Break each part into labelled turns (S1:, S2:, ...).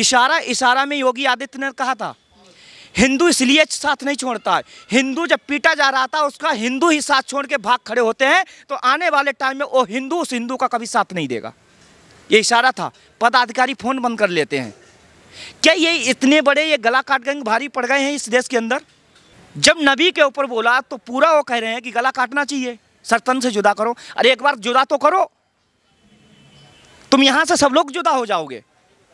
S1: इशारा इशारा में योगी आदित्यनाथ कहा था हिंदू इसलिए साथ नहीं छोड़ता हिंदू जब पीटा जा रहा था उसका हिंदू ही साथ छोड़ के भाग खड़े होते हैं तो आने वाले टाइम में वो हिंदू उस हिंदू का कभी साथ नहीं देगा ये इशारा था पदाधिकारी फ़ोन बंद कर लेते हैं क्या ये इतने बड़े ये गला काट गए भारी पड़ गए हैं इस देश के अंदर जब नबी के ऊपर बोला तो पूरा वो कह रहे हैं कि गला काटना चाहिए सरतन से जुदा करो अरे एक बार जुदा तो करो तुम यहाँ से सब लोग जुदा हो जाओगे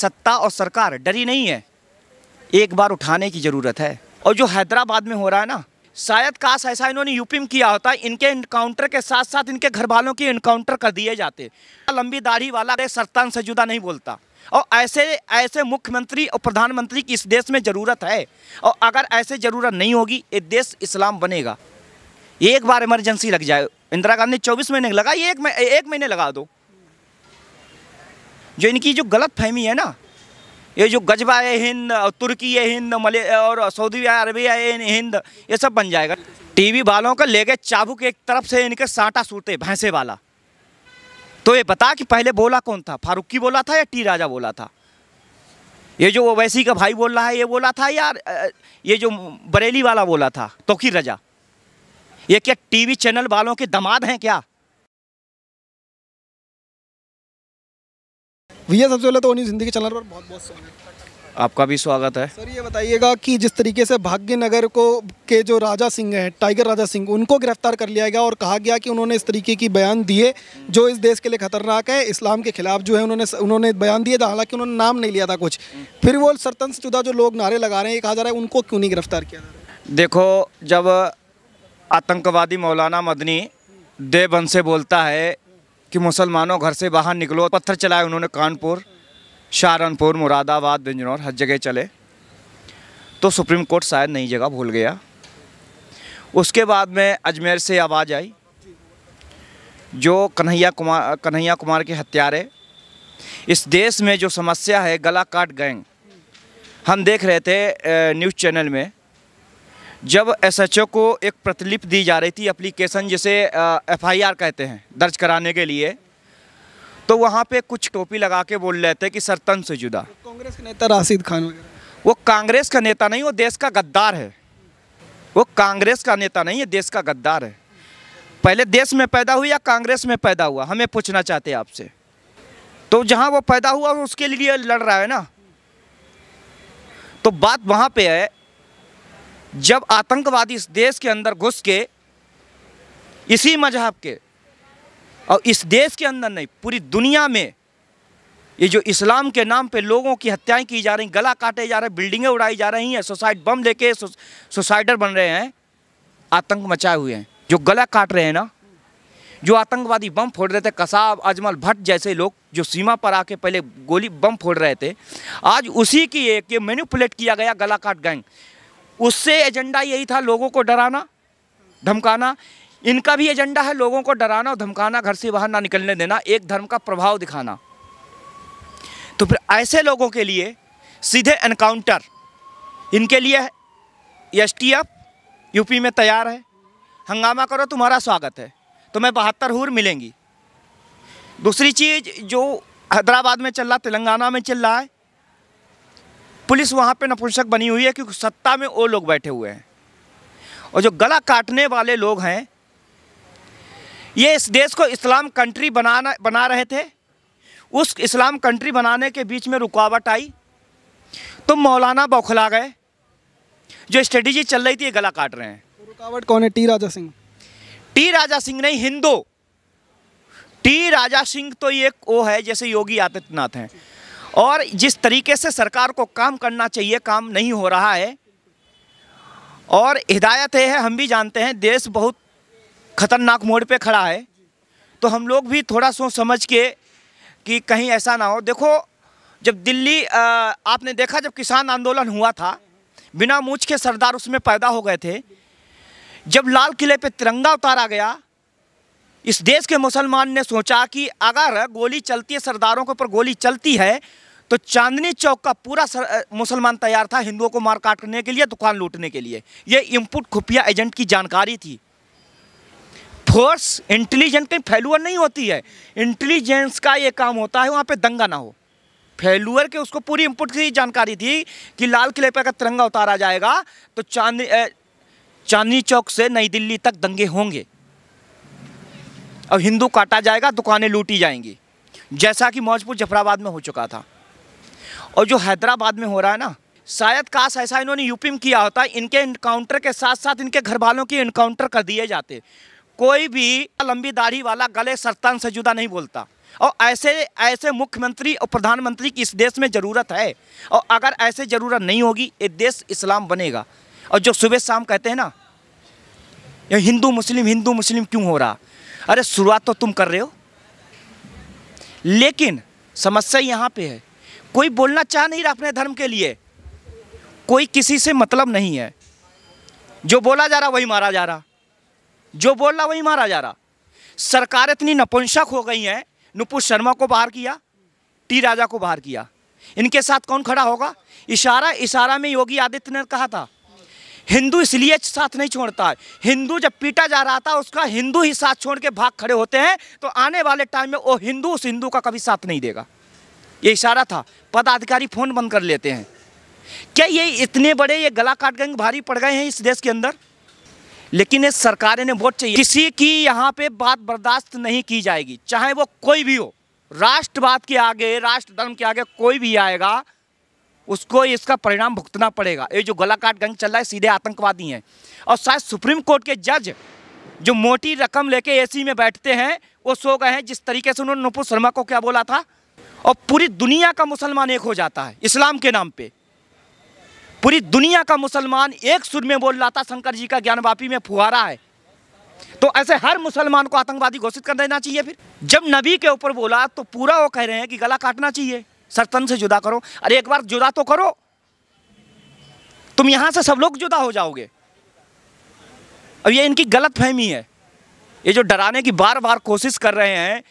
S1: सत्ता और सरकार डरी नहीं है एक बार उठाने की ज़रूरत है और जो हैदराबाद में हो रहा है ना शायद काश ऐसा इन्होंने यूपी में किया होता इनके इनकाउंटर के साथ साथ इनके घर वालों के इनकाउंटर कर दिए जाते लंबी दाढ़ी वाला सरतान से जुदा नहीं बोलता और ऐसे ऐसे मुख्यमंत्री और प्रधानमंत्री की इस देश में ज़रूरत है और अगर ऐसे ज़रूरत नहीं होगी ये देश इस्लाम बनेगा एक बार इमरजेंसी लग जाए इंदिरा गांधी चौबीस महीने लगा ये एक एक महीने लगा दो जो इनकी जो गलत फहमी है ना ये जो गजबा है हिंद तुर्की है हिंद मले और सऊदी अरबिया है हिंद ये सब बन जाएगा टीवी वालों का ले गए चाबुक एक तरफ से इनके साँटा सूटे भैंसे वाला तो ये बता कि पहले बोला कौन था फारूकी बोला था या टी राजा बोला था ये जो ओवैसी का भाई बोल रहा है ये बोला था यार ये जो बरेली वाला बोला था तोखी रजा ये क्या टीवी चैनल वालों के दमाद हैं क्या भैया सबसे पहले तो ओनी जिंदगी चैनल पर बहुत बहुत स्वागत आपका भी स्वागत है सर
S2: ये बताइएगा कि जिस तरीके से भाग्यनगर को के जो राजा सिंह हैं टाइगर राजा सिंह उनको गिरफ्तार कर लिया गया और कहा गया कि उन्होंने इस तरीके की बयान दिए जो इस देश के लिए खतरनाक है इस्लाम के खिलाफ जो है उन्होंने उन्होंने बयान दिए था हालांकि उन्होंने नाम नहीं लिया था कुछ फिर वो सरतंसशुदा
S1: जो लोग नारे लगा रहे हैं कहा जा रहा है उनको क्यों नहीं गिरफ्तार किया देखो जब आतंकवादी मौलाना मदनी देवबंद से बोलता है कि मुसलमानों घर से बाहर निकलो पत्थर चलाए उन्होंने कानपुर सहारनपुर मुरादाबाद बिजनौर हर जगह चले तो सुप्रीम कोर्ट शायद नई जगह भूल गया उसके बाद में अजमेर से आवाज़ आई जो कन्हैया कुमार कन्हैया कुमार के हत्यारे इस देश में जो समस्या है गला काट गैंग हम देख रहे थे न्यूज़ चैनल में जब एसएचओ को एक प्रतिलिप दी जा रही थी एप्लीकेशन जिसे एफआईआर कहते हैं दर्ज कराने के लिए तो वहाँ पे कुछ टोपी लगा के बोल रहे थे कि सरतन से जुदा कांग्रेस के नेता राशिद खान वो कांग्रेस का नेता नहीं वो देश का गद्दार है वो कांग्रेस का नेता नहीं है देश का गद्दार है पहले देश में पैदा हुई या कांग्रेस में पैदा हुआ हमें पूछना चाहते हैं आपसे तो जहाँ वो पैदा हुआ उसके लिए लड़ रहा है ना तो बात वहाँ पे है जब आतंकवादी इस देश के अंदर घुस के इसी मजहब के और इस देश के अंदर नहीं पूरी दुनिया में ये जो इस्लाम के नाम पे लोगों की हत्याएं की जा रही गला काटे जा रहे बिल्डिंगें उड़ाई जा रही हैं सुसाइड बम लेके सुसाइडर बन रहे हैं आतंक मचाए हुए हैं जो गला काट रहे हैं ना जो आतंकवादी बम फोड़ रहे थे कसाब अजमल भट्ट जैसे लोग जो सीमा पर आके पहले गोली बम फोड़ रहे थे आज उसी की एक ये मैन्यूपुलेट किया गया गला काट गैंग उससे एजेंडा यही था लोगों को डराना धमकाना इनका भी एजेंडा है लोगों को डराना और धमकाना घर से बाहर ना निकलने देना एक धर्म का प्रभाव दिखाना तो फिर ऐसे लोगों के लिए सीधे एनकाउंटर इनके लिए एस टी एफ यूपी में तैयार है हंगामा करो तुम्हारा स्वागत है तुम्हें तो बहत्तर हूर मिलेंगी दूसरी चीज़ जो हैदराबाद में चल रहा तेलंगाना में चल रहा है पुलिस वहाँ पे नपुंसक बनी हुई है क्योंकि सत्ता में वो लोग बैठे हुए हैं और जो गला काटने वाले लोग हैं ये इस देश को इस्लाम कंट्री बनाना बना रहे थे उस इस्लाम कंट्री बनाने के बीच में रुकावट आई तो मौलाना बौखला गए जो स्ट्रेटेजी चल रही थी ये गला काट रहे हैं रुकावट कौन है टी राजा सिंह टी राजा सिंह नहीं हिंदू टी राजा सिंह तो एक वो है जैसे योगी आदित्यनाथ हैं और जिस तरीके से सरकार को काम करना चाहिए काम नहीं हो रहा है और हिदायत है हम भी जानते हैं देश बहुत खतरनाक मोड़ पे खड़ा है तो हम लोग भी थोड़ा सोच समझ के कि कहीं ऐसा ना हो देखो जब दिल्ली आपने देखा जब किसान आंदोलन हुआ था बिना मूछ के सरदार उसमें पैदा हो गए थे जब लाल किले पे तिरंगा उतारा गया इस देश के मुसलमान ने सोचा कि अगर गोली चलती है सरदारों के ऊपर गोली चलती है तो चांदनी चौक का पूरा मुसलमान तैयार था हिंदुओं को मार काट करने के लिए दुकान लूटने के लिए ये इनपुट खुफिया एजेंट की जानकारी थी फोर्स इंटेलिजेंट कहीं फैलुअर नहीं होती है इंटेलिजेंस का ये काम होता है वहाँ पे दंगा ना हो फेलुअर के उसको पूरी इनपुट की जानकारी थी कि लाल किले पर अगर तिरंगा उतारा जाएगा तो चांदनी चांदनी चौक से नई दिल्ली तक दंगे होंगे अब हिंदू काटा जाएगा दुकानें लूटी जाएंगी जैसा कि मौजपुर जफराबाद में हो चुका था और जो हैदराबाद में हो रहा है ना शायद काश ऐसा इन्होंने यूपी में किया होता इनके इनकाउंटर के साथ साथ इनके घर वालों के इनकाउंटर कर दिए जाते कोई भी लंबी दाढ़ी वाला गले सरतान से जुदा नहीं बोलता और ऐसे ऐसे मुख्यमंत्री और प्रधानमंत्री की इस देश में ज़रूरत है और अगर ऐसे ज़रूरत नहीं होगी ये देश इस्लाम बनेगा और जो सुबह शाम कहते हैं ना ये हिंदू मुस्लिम हिंदू मुस्लिम क्यों हो रहा अरे शुरुआत तो तुम कर रहे हो लेकिन समस्या यहाँ पे है कोई बोलना चाह नहीं रहा अपने धर्म के लिए कोई किसी से मतलब नहीं है जो बोला जा रहा वही मारा जा रहा जो बोल रहा वही मारा जा रहा सरकार इतनी नपुंसक हो गई है नुपुर शर्मा को बाहर किया टी राजा को बाहर किया इनके साथ कौन खड़ा होगा इशारा इशारा में योगी आदित्यनाथ कहा था हिंदू इसलिए साथ नहीं छोड़ता है हिंदू जब पीटा जा रहा था उसका हिंदू ही साथ छोड़ के भाग खड़े होते हैं तो आने वाले टाइम में वो हिंदू उस हिंदू का कभी साथ नहीं देगा ये इशारा था पदाधिकारी फ़ोन बंद कर लेते हैं क्या ये इतने बड़े ये गला काट गए भारी पड़ गए हैं इस देश के अंदर लेकिन इस सरकार ने वोट चाहिए किसी की यहाँ पे बात बर्दाश्त नहीं की जाएगी चाहे वो कोई भी हो राष्ट्रवाद के आगे राष्ट्र धर्म के आगे कोई भी आएगा उसको इसका परिणाम भुगतना पड़ेगा ये जो गला काट गंग चल रहा है सीधे आतंकवादी हैं और शायद सुप्रीम कोर्ट के जज जो मोटी रकम लेके एसी में बैठते हैं वो सो गए हैं जिस तरीके से उन्होंने नुपुर शर्मा को क्या बोला था और पूरी दुनिया का मुसलमान एक हो जाता है इस्लाम के नाम पे पूरी दुनिया का मुसलमान एक सुर में बोल रहा था शंकर जी का वापी में फुहारा है तो ऐसे हर मुसलमान को आतंकवादी घोषित कर देना चाहिए फिर जब नबी के ऊपर बोला तो पूरा वो कह रहे हैं कि गला काटना चाहिए सरतन से जुदा करो अरे एक बार जुदा तो करो तुम यहां से सब लोग जुदा हो जाओगे अब ये इनकी गलत फहमी है ये जो डराने की बार बार कोशिश कर रहे हैं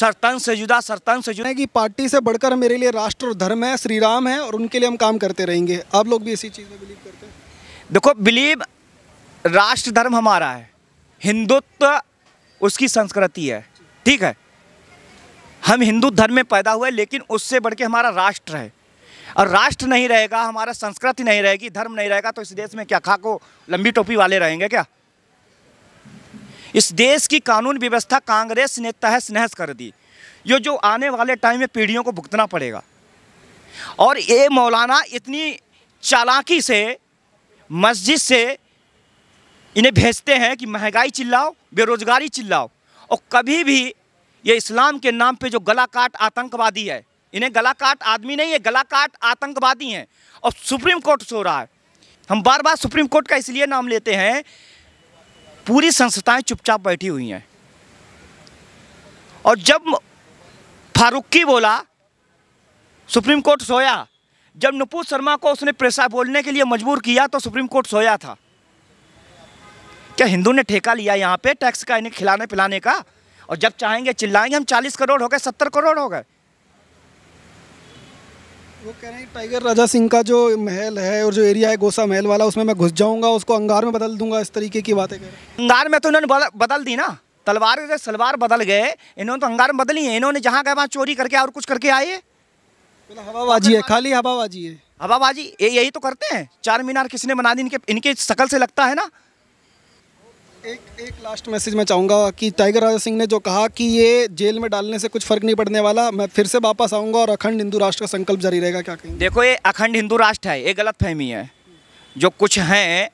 S1: सरतन से जुदा सरतन से जुदा की पार्टी से बढ़कर मेरे लिए राष्ट्र और धर्म है श्री राम है और उनके लिए हम काम करते रहेंगे आप लोग भी इसी चीज़ में बिलीव करते हैं देखो बिलीव राष्ट्र धर्म हमारा है हिंदुत्व उसकी संस्कृति है ठीक है हम हिंदू धर्म में पैदा हुए लेकिन उससे बढ़ के हमारा राष्ट्र है और राष्ट्र नहीं रहेगा हमारा संस्कृति नहीं रहेगी धर्म नहीं रहेगा तो इस देश में क्या खाको लंबी टोपी वाले रहेंगे क्या इस देश की कानून व्यवस्था कांग्रेस ने तहस नहस कर दी ये जो आने वाले टाइम में पीढ़ियों को भुगतना पड़ेगा और ये मौलाना इतनी चालाकी से मस्जिद से इन्हें भेजते हैं कि महंगाई चिल्लाओ बेरोजगारी चिल्लाओ और कभी भी ये इस्लाम के नाम पे जो गला काट आतंकवादी है इन्हें गला काट आदमी नहीं है गला काट आतंकवादी हैं और सुप्रीम कोर्ट सो रहा है हम बार बार सुप्रीम कोर्ट का इसलिए नाम लेते हैं पूरी संस्थाएं चुपचाप बैठी हुई हैं और जब फारूकी बोला सुप्रीम कोर्ट सोया जब नुपू शर्मा को उसने प्रेसा बोलने के लिए मजबूर किया तो सुप्रीम कोर्ट सोया था क्या हिंदू ने ठेका लिया यहाँ पे टैक्स का इन्हें खिलाने पिलाने का और जब चाहेंगे चिल्लाएंगे हम चालीस करोड़ हो गए सत्तर करोड़ हो गए
S2: वो कह रहे हैं टाइगर राजा सिंह का जो महल है और जो एरिया है गोसा महल वाला उसमें मैं घुस जाऊंगा उसको अंगार में बदल दूंगा इस
S1: तरीके की बातें है अंगार में तो इन्होंने बदल दी ना तलवार के सलवार बदल गए इन्होंने तो अंगार में बदली है इन्होंने जहाँ गए वहाँ चोरी करके और कुछ करके आए हवाबाजी है खाली हवाबाजी है हवाबाजी यही तो करते हैं चार मीनार किसने बना दी इनके इनके शकल से लगता है ना
S2: एक एक लास्ट मैसेज मैं चाहूँगा कि टाइगर राजा सिंह ने जो कहा कि ये जेल में डालने से कुछ फ़र्क नहीं पड़ने वाला मैं फिर से वापस आऊँगा और अखंड हिंदू राष्ट्र का संकल्प जारी रहेगा क्या कहेंगे
S1: देखो ये अखंड हिंदू राष्ट्र है ये गलत फहमी है जो कुछ हैं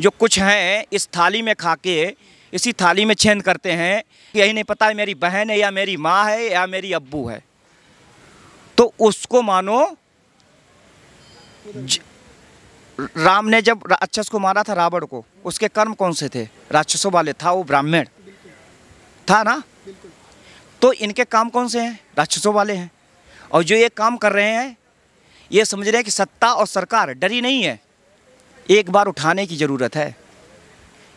S1: जो कुछ हैं इस थाली में खा के इसी थाली में छेद करते हैं यही नहीं पता है मेरी बहन है या मेरी माँ है या मेरी अब्बू है तो उसको मानो राम ने जब राक्षस को मारा था रावण को उसके कर्म कौन से थे राक्षसों वाले था वो ब्राह्मण था ना तो इनके काम कौन से हैं राक्षसों वाले हैं और जो ये काम कर रहे हैं ये समझ रहे हैं कि सत्ता और सरकार डरी नहीं है एक बार उठाने की ज़रूरत है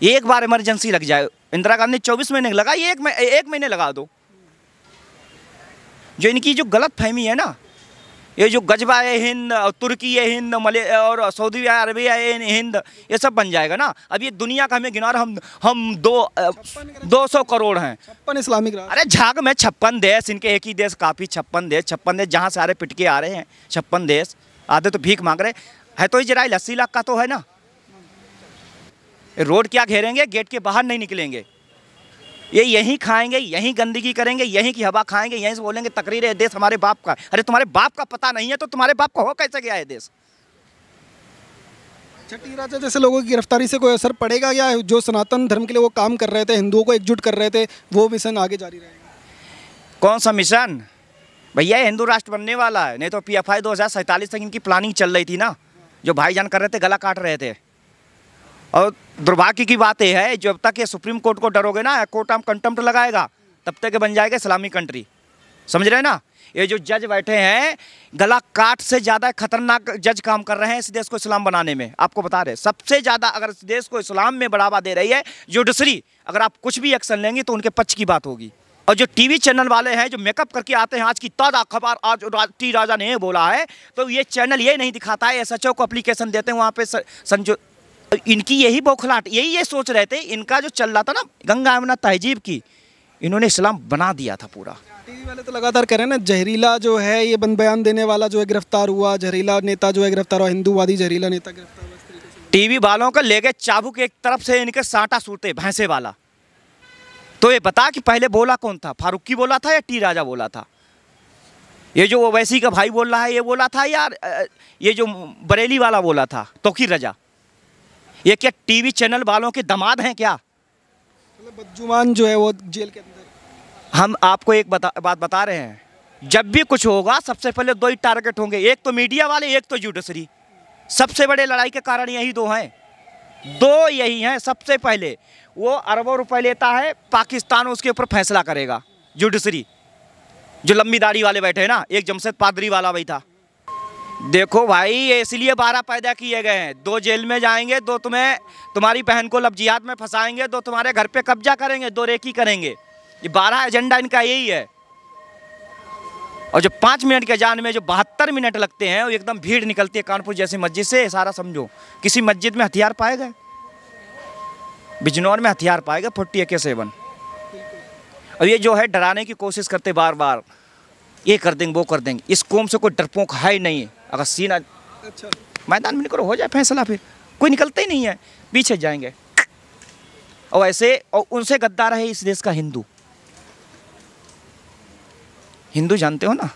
S1: एक बार इमरजेंसी लग जाए इंदिरा गांधी चौबीस महीने लगाई एक महीने लगा दो जो इनकी जो गलत फहमी है ना ये जो गजबा है हिंद तुर्की है हिंद मले और सऊदी अरबिया है हिंद ये सब बन जाएगा ना अब ये दुनिया का हमें गिनार हम हम दो दो सौ करोड़ हैं छप्पन इस्लामिक अरे झाग में छप्पन देश इनके एक ही देश काफ़ी छप्पन देश छप्पन देश जहाँ से आ रहे पिटके आ रहे हैं छप्पन देश आधे तो भीख मांग रहे है तो जरा अस्सी लाख का तो है ना रोड क्या घेरेंगे गेट के बाहर नहीं निकलेंगे ये यहीं खाएंगे यहीं गंदगी करेंगे यहीं की हवा खाएंगे यहीं से बोलेंगे तकरीर है देश हमारे बाप का अरे तुम्हारे बाप का पता नहीं है तो तुम्हारे बाप को हो कैसे गया है देश
S2: छठी अच्छा, राजा जैसे लोगों की गिरफ्तारी से कोई असर पड़ेगा
S1: या जो सनातन धर्म के लिए वो काम कर रहे थे हिंदुओं को एकजुट कर रहे थे वो मिशन आगे जारी रहेगा कौन सा मिशन भैया हिंदू राष्ट्र बनने वाला है नहीं तो पी एफ आई दो हज़ार तक इनकी प्लानिंग चल रही थी ना जो भाईजान कर रहे थे गला काट रहे थे और दुर्भाग्य की बात यह है जब तक ये सुप्रीम कोर्ट को डरोगे ना कोर्ट आम कंटम्प्ट लगाएगा तब तक बन जाएगा इस्लामी कंट्री समझ रहे हैं ना ये जो जज बैठे हैं गला काट से ज़्यादा खतरनाक जज काम कर रहे हैं इस देश को इस्लाम बनाने में आपको बता रहे सबसे ज़्यादा अगर इस देश को इस्लाम में बढ़ावा दे रही है जुडिशरी अगर आप कुछ भी एक्शन लेंगे तो उनके पक्ष की बात होगी और जो टीवी चैनल वाले हैं जो मेकअप करके आते हैं आज की ताज़ा खबर आज टी राजा ने बोला है तो ये चैनल ये नहीं दिखाता है एस को अप्लीकेशन देते हैं वहाँ पे संजो इनकी यही बौखलाट यही ये सोच रहे थे इनका जो चल रहा था ना गंगा यमुना तहजीब की इन्होंने इस्लाम बना दिया था पूरा टीवी
S2: वाले तो लगातार कह रहे हैं ना जहरीला जो है ये बंद बयान देने वाला जो है गिरफ्तार हुआ जहरीला
S1: नेता जो है गिरफ्तार हुआ हिंदूवादी जहरीला नेता गिरफ्तार हुआ टीवी वालों का ले गए चाबुक एक तरफ से इनके साटा सूटे भैंसे वाला तो ये बता कि पहले बोला कौन था फारूकी बोला था या टी राजा बोला था ये जो ओवैसी का भाई बोल रहा है ये बोला था या ये जो बरेली वाला बोला था तोकी रजा ये क्या टीवी चैनल वालों के दमाद हैं क्या मतलब बदजुमान जो है वो जेल के अंदर हम आपको एक बता, बात बता रहे हैं जब भी कुछ होगा सबसे पहले दो ही टारगेट होंगे एक तो मीडिया वाले एक तो जुडिशरी सबसे बड़े लड़ाई के कारण यही दो हैं दो यही हैं सबसे पहले वो अरबों रुपए लेता है पाकिस्तान उसके ऊपर फैसला करेगा जुडिशरी जो लंबी दाढ़ी वाले बैठे हैं ना एक जमशेद पादरी वाला भी था देखो भाई इसलिए बारह पैदा किए गए हैं दो जेल में जाएंगे दो तुम्हें तुम्हारी बहन को लफ्जियात में फंसाएंगे दो तुम्हारे घर पे कब्जा करेंगे दो रेकी करेंगे ये बारह एजेंडा इनका यही है और जो पाँच मिनट के जान में जो बहत्तर मिनट लगते हैं वो एकदम भीड़ निकलती है कानपुर जैसी मस्जिद से सारा समझो किसी मस्जिद में हथियार पाए गए बिजनौर में हथियार पाए गए फोर्टी ए के सेवन और ये जो है डराने की कोशिश करते बार बार ये कर देंगे वो कर देंगे इस कौम से कोई डरपोक है ही नहीं है अगर सीन
S2: अच्छा
S1: मैदान में निकलो हो जाए फैसला फिर कोई निकलता ही नहीं है पीछे जाएंगे और ऐसे और उनसे गद्दार है इस देश का हिंदू हिंदू जानते हो ना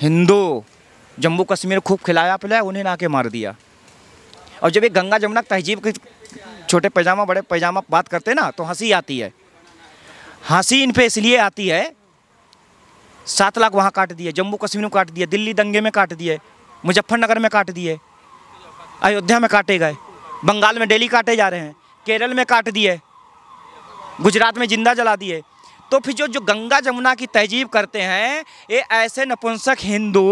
S1: हिंदू जम्मू कश्मीर खूब खिलाया पिलाया उन्हें ना के मार दिया और जब ये गंगा जमुना तहजीब के छोटे पैजामा बड़े पैजामा बात करते ना तो हंसी आती है हंसी इन पे इसलिए आती है सात लाख वहाँ काट दिए जम्मू कश्मीर में काट दिए दिल्ली दंगे में काट दिए मुजफ्फरनगर में काट दिए अयोध्या में काटे गए बंगाल में डेली काटे जा रहे हैं केरल में काट दिए गुजरात में जिंदा जला दिए तो फिर जो जो गंगा जमुना की तहजीब करते हैं ये ऐसे नपुंसक हिंदू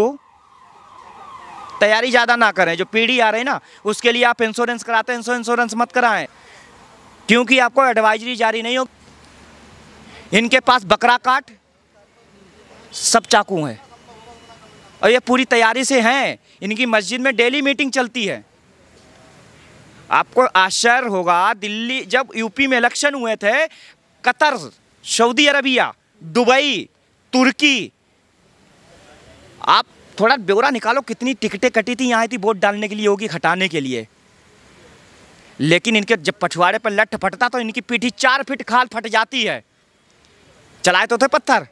S1: तैयारी ज़्यादा ना करें जो पीढ़ी आ रही है ना उसके लिए आप इंश्योरेंस कराते हैं इंश्योरेंस इंश्योरेंस मत कराएं क्योंकि आपको एडवाइजरी जारी नहीं हो इनके पास बकरा काट सब चाकू हैं और ये पूरी तैयारी से हैं इनकी मस्जिद में डेली मीटिंग चलती है आपको आश्चर्य होगा दिल्ली जब यूपी में इलेक्शन हुए थे कतर सऊदी अरबिया दुबई तुर्की आप थोड़ा ब्यौरा निकालो कितनी टिकटें कटी थी यहाँ थी वोट डालने के लिए होगी हटाने के लिए लेकिन इनके जब पछवाड़े पर लठ फटता तो इनकी पीठी चार फीट खाल फट जाती है चलाए तो थे पत्थर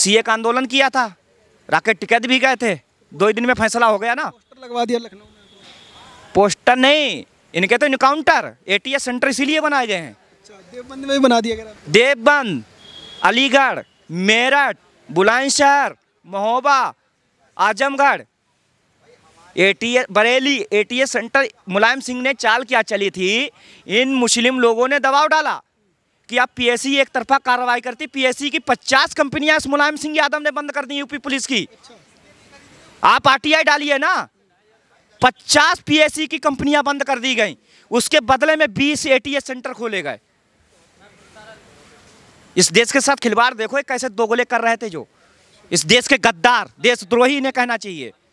S1: सीए का आंदोलन किया था राकेट टिकैत भी गए थे दो ही दिन में फैसला हो गया ना पोस्टर लगवा दिया लखनऊ पोस्टर नहीं इनके तो इनकाउंटर एटीएस सेंटर इसीलिए बनाए गए हैं अच्छा, देवबंद में बना दिया Deoband Aligarh Meerut Bulandshahr Mahoba Azamgarh ATS Bareilly ATS centre Mulayam Singh ने चाल क्या चली थी इन मुस्लिम लोगों ने दबाव डाला कि आप पीएससी e एक तरफा कार्रवाई करती पीएससी e की 50 कंपनियां इस मुलायम सिंह यादव ने बंद कर दी यूपी पुलिस की आप आरटीआई डालिए ना 50 पीएससी e की कंपनियां बंद कर दी गई उसके बदले में 20 एटीएस सेंटर खोले गए इस देश के साथ खिलवाड़ देखो कैसे दोगले कर रहे थे जो इस देश के गद्दार देशद्रोही ने कहना चाहिए